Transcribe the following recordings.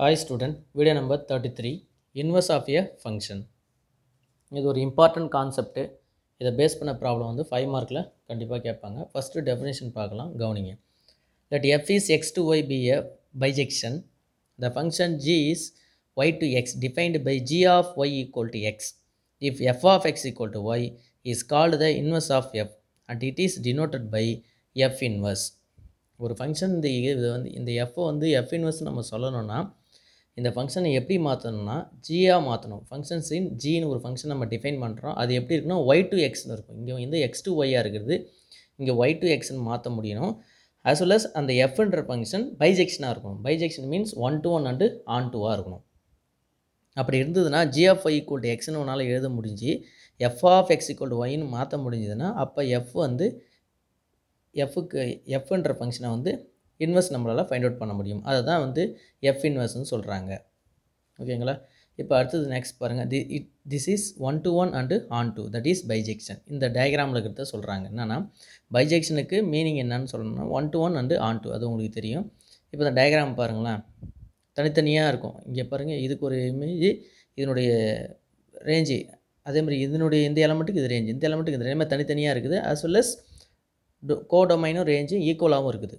hi student video number thirty three inverse of a function இது ஒரு important concept இதை base பண்ண problem வந்து ஃபைவ் மார்க்கில் கண்டிப்பாக கேட்பாங்க ஃபஸ்ட்டு டெஃபினேஷன் பார்க்கலாம் கவனிங்க that f is x to y be a bijection the function g is y to x defined by g of y equal to x if f of x equal to y is called the inverse of f and it is denoted by f inverse ஒரு function இந்த இது வந்து இந்த FO வந்து F inverse நம்ம சொல்லணும்னா இந்த ஃபங்க்ஷனை எப்படி மாற்றணும்னா ஜியாக மாற்றணும் ஃபங்க்ஷன் சீன் ஜின்னு ஒரு ஃபங்க்ஷன் நம்ம டிஃபைன் பண்ணுறோம் அது எப்படி இருக்குன்னா ஒய் டு எக்ஸ்னு இருக்கும் இங்கே இந்த எக்ஸ் டு ஒய்யாக இருக்கிறது இங்கே ஒய் டு எக்ஸ்னு மாற்ற முடியணும் அஸ் வெல் அஸ் அந்த எஃப்ன்ற ஃபங்க்ஷன் பைஜெக்ஷனாக இருக்கணும் bijection means one to one and ஆன் டுவாக இருக்கணும் அப்படி இருந்ததுன்னா ஜிஎஃப் ஒய் ஈக்குவல் டு எக்ஸ்னு ஒன்றால் எழுத முடிஞ்சு f of x equal to ஒய்னு மாற்ற முடிஞ்சதுன்னா அப்போ எஃப் வந்து எஃப்க்கு எஃப்ன்ற ஃபங்க்ஷனை வந்து இன்வெஸ்ட் நம்மளால் ஃபைண்ட் அவுட் பண்ண முடியும் அதை தான் வந்து எஃப் இன்வெஸ்ட்னு சொல்கிறாங்க ஓகேங்களா இப்போ அடுத்தது நெக்ஸ்ட் பாருங்கள் the it this is one to one and onto that is bijection இந்த டயக்ராமில் இருக்கிறத சொல்கிறாங்க என்னென்னா பைஜெக்ஷனுக்கு மீனிங் என்னன்னு சொல்லணும்னா one to one and onto அது உங்களுக்கு தெரியும் இப்போ இந்த டயக்ராம் பாருங்களேன் தனித்தனியாக இருக்கும் இங்கே பாருங்கள் இதுக்கு ஒரு இமேஜ் இதனுடைய ரேஞ்சு அதேமாதிரி இதனுடைய இந்த எலமெண்ட்டுக்கு இது ரேஞ்சு இந்த எலமெண்ட்டுக்கு இந்த மாதிரி தனித்தனியாக இருக்குது அஸ் வெல் அஸ் டோ கோடொமைனும் ரேஞ்சும் ஈக்குவலாகவும் இருக்குது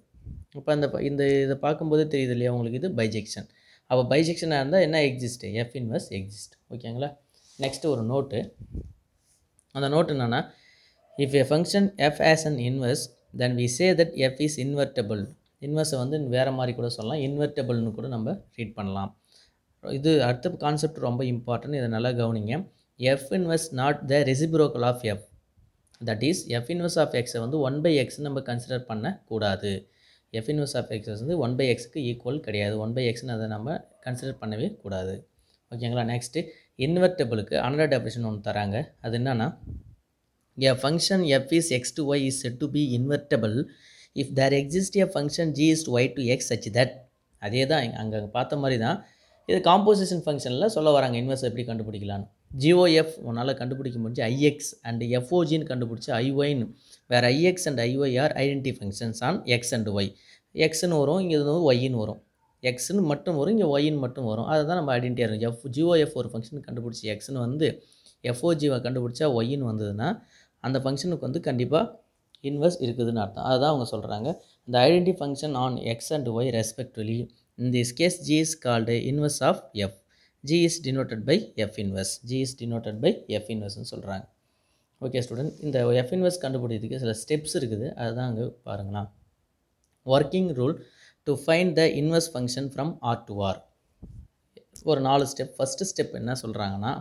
இப்போ அந்த இந்த இதை பார்க்கும்போது தெரியுது இல்லையா உங்களுக்கு இது பைஜெக்ஷன் அப்போ பைஜெக்ஷனாக இருந்தால் என்ன எக்ஸிஸ்ட்டு எஃப் இன்வெர்ஸ் எக்ஸிஸ்ட் ஓகேங்களா நெக்ஸ்ட்டு ஒரு நோட்டு அந்த நோட்டு என்னென்னா if a function f has an inverse then we say that f is invertible இன்வெர்ஸை வந்து வேறு மாதிரி கூட சொல்லலாம் இன்வெர்டபிள்னு கூட நம்ம ரீட் பண்ணலாம் இது அடுத்த கான்செப்ட் ரொம்ப இம்பார்ட்டன்ட் இதை நல்லா கவனிங்க f inverse not the reciprocal of f that is f inverse of எக்ஸை வந்து ஒன் பை எக்ஸ் நம்ம கன்சிடர் பண்ணக்கூடாது எஃப் இன்வர்ஸ் ஆஃப் எக்ஸ் வந்து ஒன் பை எக்ஸுக்கு ஈக்குவல் கிடையாது ஒன் பை எக்ஸ்னு அதை நம்ம கன்சிடர் பண்ணவே கூடாது ஓகேங்களா நெக்ஸ்ட்டு இன்வெர்டபிளுக்கு அனதர் டெபிஷன் ஒன்று தராங்க அது என்னென்னா a function f is x to y is said to be invertible if there exist a function g is y to x such that அதே தான் அங்கே பார்த்த மாதிரி தான் இது காம்போசிஷன் ஃபங்க்ஷனில் சொல்ல வராங்க இன்வெர்ஸ் எப்படி கண்டுபிடிக்கலான்னு ஜிஓஎஃப் உன்னால் கண்டுபிடிக்க முடிஞ்சு ஐஎக்ஸ் அண்ட் எஃப்ஓஜின்னு கண்டுபிடிச்சி ஐஒய்னு வேறு I x and I y are identity functions on x and y எக்ஸ்னு வரும் இங்கே வந்து ஒய்ன்னு வரும் எக்ஸ்னு மட்டும் வரும் இங்கே ஒய்ன்னு மட்டும் வரும் அதை தான் நம்ம ஐடென்டியாக இருக்கும் எஃப் ஜிஓஎஃப் ஒரு ஃபங்க்ஷன் கண்டுபிடிச்சி எக்ஸ்னு வந்து எஃப்ஓஜிவை கண்டுபிடிச்சா ஒய்ன்னு வந்ததுன்னா அந்த ஃபங்க்ஷனுக்கு வந்து கண்டிப்பாக இன்வெர்ஸ் இருக்குதுன்னு அர்த்தம் அதுதான் அவங்க சொல்கிறாங்க இந்த identity function on x and y respectively in this case g is called inverse of f g is denoted by f inverse g is denoted by f inverse சொல்கிறாங்க ஓகே ஸ்டூடெண்ட் இந்த f இன்வெஸ்ட் கண்டுபிடிக்கிறதுக்கு சில steps இருக்குது அதுதான் அங்கே பாருங்களா working rule to find the இன்வெஸ்ட் function from r to r ஒரு நாலு ஸ்டெப் ஃபஸ்ட்டு ஸ்டெப் என்ன சொல்கிறாங்கன்னா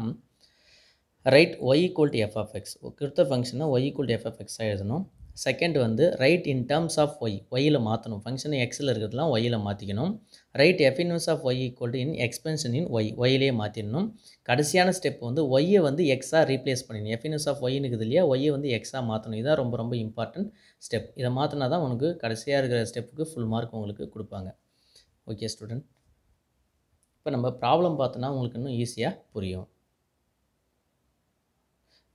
right y equal to f of x கொடுத்த ஃபங்க்ஷனை ஒய் ஈக்குவல் டு எஃப்எஃப்எக்ஸாக எழுதணும் செகண்ட் வந்து right in terms of y ஒய்யில் மாற்றணும் ஃபங்க்ஷன் எக்ஸில் இருக்கிறதுலாம் ஒய்யில் மாற்றிக்கணும் right f inverse of y equal in expansion in y ஒய்யிலே மாற்றிடணும் கடைசியான ஸ்டெப் வந்து ஒய்யை வந்து எக்ஸாக ரீப்ளேஸ் பண்ணிடணும் எஃபினஸ் ஆஃப் ஒய்னு இருக்குது இல்லையா ஒய்யை வந்து எக்ஸாக மாற்றணும் இதான் ரொம்ப ரொம்ப இம்பார்ட்டன்ட் ஸ்டெப் இதை மாற்றினா தான் உனக்கு கடைசியாக இருக்கிற ஸ்டெப்புக்கு ஃபுல் மார்க் உங்களுக்கு கொடுப்பாங்க ஓகே ஸ்டூடெண்ட் இப்போ நம்ம ப்ராப்ளம் பார்த்தோன்னா உங்களுக்கு இன்னும் ஈஸியாக புரியும்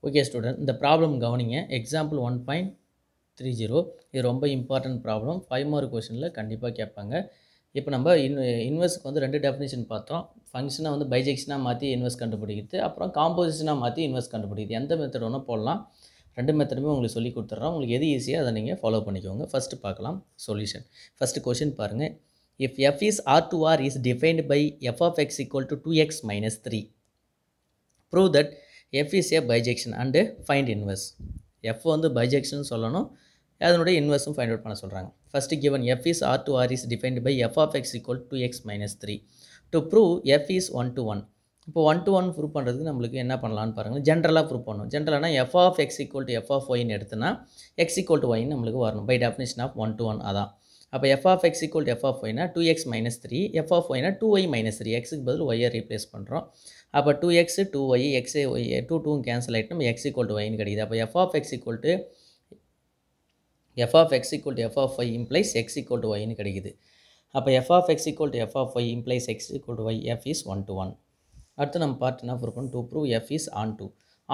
ஓகே ஸ்டூடெண்ட் இந்த ப்ராப்ளம் கவனிங்க example one point three zero இது ரொம்ப இம்பார்ட்டன்ட் ப்ராப்ளம் ஃபைவ் மார்க் கொஷனில் கண்டிப்பாக கேட்பாங்க இப்போ நம்ம இன் இன்வெஸ்ட்க்கு வந்து ரெண்டு டெஃபினேஷன் பார்த்தோம் ஃபங்க்ஷனாக வந்து பைஜெக்ஷனாக மாற்றி இன்வெஸ்ட் கண்டுபிடிக்கிறது அப்புறம் காம்போசிஷனாக மாற்றி இன்வெஸ்ட் கண்டுபிடிக்கிறது எந்த மெத்தட் ஒன்றும் போடலாம் ரெண்டு மெத்தடுமே உங்களுக்கு சொல்லி கொடுத்துட்றோம் உங்களுக்கு எது ஈஸியாக அதை நீங்கள் ஃபாலோ பண்ணிக்கோங்க ஃபஸ்ட்டு பார்க்கலாம் சொல்யூஷன் ஃபஸ்ட்டு கொஷின் பாருங்கள் if f r r r is defined by by f of x equal to 2x minus 3 prove that f is a bijection and find inverse f வந்து bijection சொல்லணும் அதனுடைய இன்வெர்ஸும் find out பண்ண சொல்கிறாங்க first given f is r to r is defined by f of x equal to x minus three to prove f is one to one இப்போ one to one prove பண்ணுறதுக்கு நம்மளுக்கு என்ன பண்ணலான்னு பாருங்கள் ஜென்ரலாக prove பண்ணணும் ஜென்ரலானா f of x equal to f of ஒயின்னு எடுத்துனா எக்ஸ் ஈக்குவல் டு ஒயின்னு நம்மளுக்கு வரணும் by definition of one to one அதான் அப்போ f of x equal to f of ஒய்னா two x minus three f of ஒய்னா டூ ஒய் மைனஸ் த்ரீ எக்ஸுக்கு பதில் ஒய்யை ரீப்ளேஸ் பண்ணுறோம் அப்போ two x two y x y two டூவும் கேன்சல் ஆகிட்டு நம்ம எக்ஸ் ஈக்குவல் டு ஒய்னு கிடைக்குது அப்போ f of x equal to f of x equal to f of y implies x equal to ஒய்னு கிடைக்குது அப்போ f of x equal to f of y implies x equal to y f is one to one அடுத்து நம்ம part என்ன prove பண்ணணும் to prove f is onto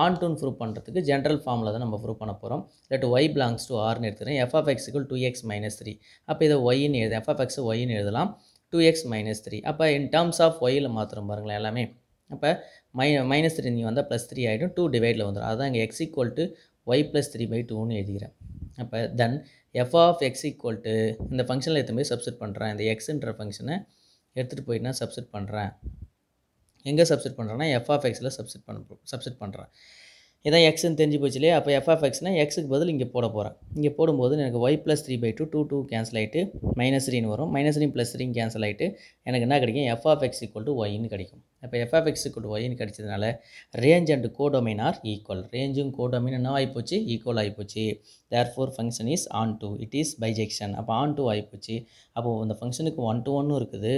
ஆன் டூன் ப்ரூவ் பண்ணுறதுக்கு ஜென்ரல் ஃபார்மில் தான் நம்ம ப்ரூவ் பண்ண போகிறோம் லெட் ஒய் பிலாங்ஸ் டூ ஆர்னு எடுத்துகிறேன் எஃப் ஆஃப் எக்ஸுக்குள் டூ எக்ஸ் மைனஸ் த்ரீ அப்போ இதை ஒய்னு எழுது எஃப் ஆஃப் எக்ஸ் ஒய்னு எழுதலாம் டூ எக்ஸ் மைனஸ் த்ரீ அப்போ இன் டேர்ம்ஸ் ஆஃப் ஒயில் மாத்திரம் பாருங்களேன் எல்லாமே அப்போ மை மைனஸ் த்ரீ நீங்கள் வந்தால் ப்ளஸ் த்ரீ ஆகிடும் டூ டிவைடில் வந்துடும் அதுதான் இங்கே x equal to y plus three by டூன்னு எழுதிக்கிறேன் அப்போ then f of x equal to இந்த ஃபங்க்ஷனில் எடுத்து போய் சப்ஸ்ட் பண்ணுறேன் இந்த எக்ஸுன்ற ஃபங்க்ஷனை எடுத்துகிட்டு போயிட்டு நான் சப்ஸ்ட் பண்ணுறேன் எங்கே சப்ஸ்ட் பண்ணுறேன்னா எஃப் ஆஃப் எக்ஸில் சப்ஸ்ட் பண்ண சப்ஸ்ட் பண்ணுறேன் இதான் எக்ஸ்னு தெரிஞ்சு போச்சு இல்லையா அப்போ எஃப் ஆஃப் எக்ஸ்னா எக்ஸுக்கு பதில் இங்கே போட போகிறேன் இங்கே போடும்போது எனக்கு y plus three by two two two cancel ஆகிட்டு மைனஸ் த்ரீன்னு வரும் minus three plus three cancel ஆகிட்டு எனக்கு என்ன கிடைக்கும் f of x equal to ஒய்னு கிடைக்கும் இப்போ எஃப்எஃப்எக்ஸு கூட ஒயின்னு கிடச்சதுனால range and codomain are equal ரேஞ்சும் கோடொமைன் என்ன ஆகிப்போச்சு ஈக்குவல் ஆகிப்போச்சு therefore function is onto it is bijection அப்போ ஆன் டூ ஆகிப்போச்சு அப்போது அந்த ஃபங்க்ஷனுக்கு ஒன் டூ ஒன்னும் இருக்குது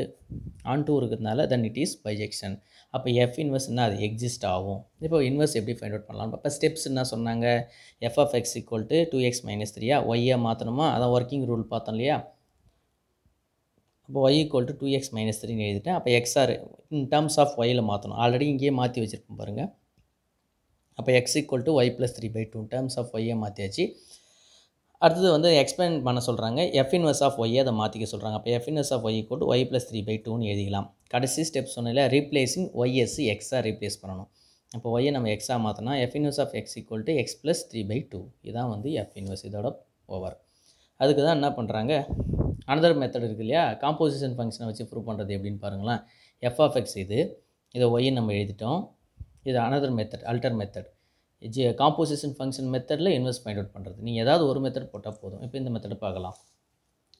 ஆன் டூ இருக்கிறதுனால தென் இட் இஸ் பைஜெக்ஷன் அப்போ எஃப் இன்வெர்ஸ் என்ன அது எக்ஸிஸ்ட் ஆகும் இப்போ இன்வெர்ஸ் எப்படி ஃபைண்ட் அவுட் பண்ணலாம் இப்போ ஸ்டெப்ஸ் என்ன சொன்னாங்க f of x x equal to two x minus த்ரீயா ஒய்யை மாற்றணுமா அதான் ஒர்க்கிங் ரூல் பார்த்தோம் இல்லையா அப்போ y equal to two x minus த்ரீன்னு எழுதிட்டேன் அப்போ எக்ஸ்ஆர் இன் டேர்ம்ஸ் ஆஃப் ஒயில் மாற்றணும் ஆல்ரெடி இங்கேயே மாற்றி வச்சுருப்போம் பாருங்கள் அப்போ x equal to y plus three by two terms of ஒய்யை மாற்றியாச்சு அடுத்தது வந்து எக்ஸ்பிளைன் பண்ண சொல்கிறாங்க எஃப் இன்வெர்ஸ் ஆஃப் ஒய்யை அதை மாற்றிக்க சொல்கிறாங்க அப்போ f inverse of y equal to y plus three by டூன்னு எழுதிக்கலாம் கடைசி ஸ்டெப் சொன்னதில் ரீப்ளேஸிங் ஒய்எஸ் எக்ஸாக ரீப்ளேஸ் பண்ணணும் அப்போ ஒய்யை நம்ம எக்ஸாக மாற்றினா f inverse of x equal to x plus three by two இதுதான் வந்து எஃப் இன்வெர்ஸ் இதோட ஓவர் அதுக்கு தான் என்ன பண்ணுறாங்க அனதர் மெத்தட் இருக்குது இல்லையா காம்போசிஷன் ஃபங்க்ஷனை வச்சு ப்ரூவ் பண்ணுறது எப்படின்னு பாருங்களேன் எஃப் ஆஃப் எக்ஸ் இது இதை ஒய் நம்ம எழுதிட்டோம் இது another method alter method g composition function மெத்தடில் இன்வெஸ்ட் ஃபைண்ட் அவுட் பண்ணுறது நீங்கள் ஏதாவது ஒரு மெத்தட் போட்டால் போதும் இப்போ இந்த மெத்தட் பார்க்கலாம்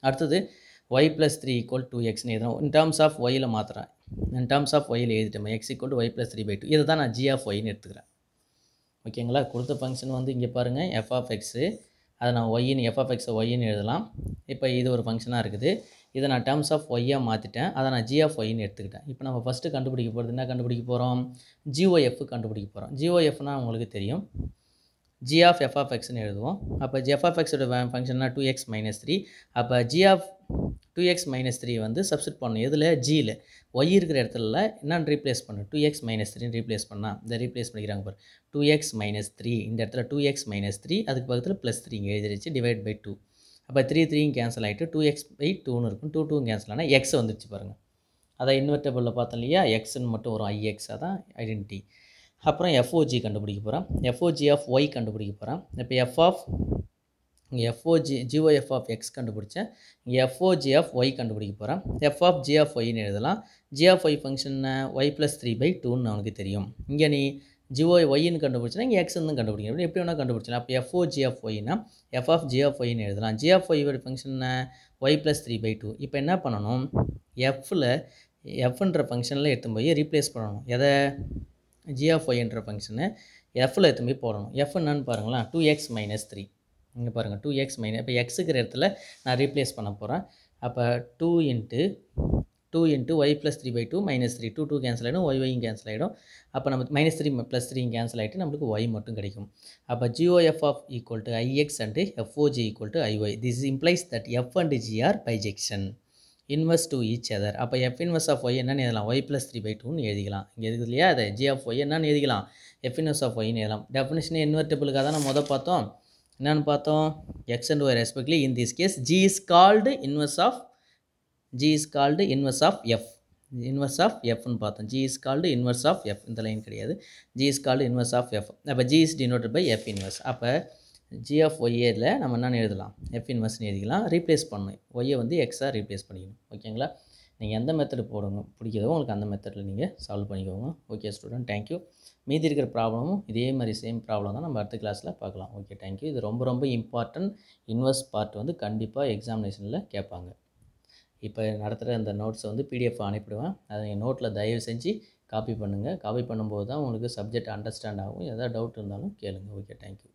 அடுத்தது y plus three equal two எக்ஸ்னு எழுதுறோம் இன் டேர்ம்ஸ் ஆஃப் ஒயில் மாத்திரேன் இன் டேர்ம்ஸ் ஆஃப் ஒயில் எழுதிட்டோம் x equal y plus three by two இதை தான் நான் ஜி ஆஃப் ஒய்னு எடுத்துக்கிறேன் ஓகேங்களா கொடுத்த ஃபங்க்ஷன் வந்து இங்கே பாருங்கள் எஃப் ஆஃப் எக்ஸு அதை நான் ஒய்ன்னு எஃப்எஃப்எக்ஸை ஒய்ன்னு எழுதலாம் இப்போ இது ஒரு ஃபங்க்ஷனாக இருக்குது இதை நான் டேர்ம்ஸ் ஆஃப் ஒய்யாக மாற்றிட்டேன் அதை நான் ஜிஎஃப் ஒய்ன்னு எடுத்துக்கிட்டேன் இப்போ நம்ம ஃபஸ்ட்டு கண்டுபிடிக்க போகிறது என்ன கண்டுபிடிக்க போகிறோம் ஜிஓஎஃப் கண்டுபிடிக்க போகிறோம் ஜிஓஎஃப்னால் உங்களுக்கு தெரியும் ஜி ஆஃப் எஃப் ஆஃப் எக்ஸ்னு எழுதுவோம் அப்போ ஜி எஃப் ஆஃப் எக்ஸோட ஃபங்க்ஷன்னா டூ எக்ஸ் மைனஸ் த்ரீ அப்போ g of two x minus three வந்து சப்ஸ்டிட் பண்ணணும் எதில் ஜியில் ஒய் இருக்கிற இடத்துல என்னன்னு ரீப்ளேஸ் பண்ணு டூ எக்ஸ் மைனஸ் த்ரீன்னு ரீப்ளேஸ் பண்ணால் இந்த ரீப்ளேஸ் பண்ணிக்கிறாங்க பாரு டூ எக்ஸ் மைனஸ் த்ரீ இந்த இடத்துல டூ எக்ஸ் மைனஸ் த்ரீ அதுக்கு பக்கத்தில் ப்ளஸ் த்ரீ இங்கே எழுதிருச்சு டிவைட் பை டூ அப்போ த்ரீ த்ரீயும் கேன்சல் ஆகிட்டு டூ எக்ஸ் பை டூன்னு இருக்கும் டூ டூ கேன்சல் ஆனால் எக்ஸ் வந்துருச்சு பாருங்கள் அதை இன்வெர்டபிளில் பார்த்தோம் இல்லையா எக்ஸ்ன்னு மட்டும் வரும் ஐஎக்ஸாக தான் ஐடென்டிட்டி அப்புறம் எஃப்ஓஜி கண்டுபிடிக்க போகிறான் எஃப்ஓஜி ஆஃப் ஒய் கண்டுபிடிக்க போகிறேன் இப்போ எஃப் ஆஃப் இங்கே f o g g o f of x கண்டுபிடிச்சேன் இங்கே எஃப்ஓஜி ஆஃப் ஒய் கண்டுபிடிக்க போகிறேன் எஃப் ஆஃப் ஜி ஆஃப் ஒய்னு எழுதலாம் g of y function y plus three by டூன்னு அவனுக்கு தெரியும் இங்கே நீ ஜிஓ ஒய்னு கண்டுபிடிச்சா இங்கே எக்ஸ் கண்டுபிடிக்கணும் அப்படி எப்படி வேணால் கண்டுபிடிச்சலாம் அப்போ எஃப்ஓ ஜிஎஃப் ஒய்னா எஃப் ஆஃப் ஜிஎஃப் ஒய்னு எழுதலாம் ஜிஎஃப் ஒய்வோட function y plus three by two இப்போ என்ன பண்ணணும் எஃப்பில் எஃப்ன்ற ஃபங்க்ஷனில் எடுத்துன்னு போய் ரீப்ளேஸ் பண்ணணும் எதை ஜி ஆஃப் ஒய் என்ற ஃபங்க்ஷனை எஃப்பில் எத்தனை போடணும் எஃப் என்னன்னு பாருங்களேன் டூ எக்ஸ் மைனஸ் த்ரீ இங்கே பாருங்கள் டூ எக்ஸ் மைனஸ் இப்போ எக்ஸுக்கிற இடத்துல நான் ரீப்ளேஸ் பண்ண போகிறேன் அப்போ two into two into y plus three by two minus three two two cancel ஆகிடும் ஒய் ஒய்யும் கேன்சல் ஆகிடும் அப்போ நமக்கு minus three plus three cancel ஆகிட்டு நம்மளுக்கு ஒய் மட்டும் கிடைக்கும் அப்போ f of equal to i x and f o g equal to i y this implies that f and g are bijection inverse to each other அப்போ எஃப் இன்வெர்ஸ் ஆஃப் ஒய் என்னன்னு எழுதலாம் Y plus three by டூன்னு எழுதிக்கலாம் இங்கே இருக்குது இல்லையா அதை ஜி ஆஃப் ஒய் என்னன்னு எழுதிக்கலாம் எஃப் இன்வெர்ஸ் ஆஃப் ஒய்னு எழுதலாம் டெஃபினேஷன் இன்வெர்டபிளுக்காக தான் நம்ம முதல் பார்த்தோம் என்னென்னு பார்த்தோம் x and y respectively in this case g is called inverse of g is called inverse of f inverse of எஃப்னு பார்த்தோம் g is called inverse of f இந்த லைன் கிடையாது g is called inverse of f அப்போ g is denoted by f inverse அப்போ g f ஒய்ஏயில் நம்ம என்னென்னு எழுதலாம் எஃப் இன்வெர்ஸ்னு எழுதிக்கலாம் ரீப்ளேஸ் பண்ணணும் ஒய்யை வந்து எக்ஸாக ரீப்ளேஸ் பண்ணிக்கணும் ஓகேங்களா நீங்கள் எந்த மெத்தடு போடுங்க பிடிக்கிறதோ உங்களுக்கு அந்த மெத்தடில் நீங்கள் சால்வ் பண்ணிக்கோங்க ஓகே ஸ்டூடெண்ட் தேங்க்யூ மீதி இருக்கிற ப்ராப்ளமும் இதே மாதிரி சேம் ப்ராப்ளம் தான் நம்ம அடுத்த கிளாஸில் பார்க்கலாம் ஓகே தேங்க்யூ இது ரொம்ப ரொம்ப இம்பார்ட்டன்ட் இன்வெஸ்ட் பார்ட் வந்து கண்டிப்பாக எக்ஸாமினேஷனில் கேட்பாங்க இப்போ நடத்துகிற அந்த நோட்ஸை வந்து பிடிஎஃப் அனுப்பிடுவேன் அதை நீங்கள் நோட்டில் தயவு செஞ்சு காப்பி பண்ணுங்கள் காப்பி பண்ணும்போது தான் உங்களுக்கு சப்ஜெக்ட் அண்டர்ஸ்டாண்ட் ஆகும் எதாவது டவுட் இருந்தாலும் கேளுங்கள் ஓகே தேங்க்யூ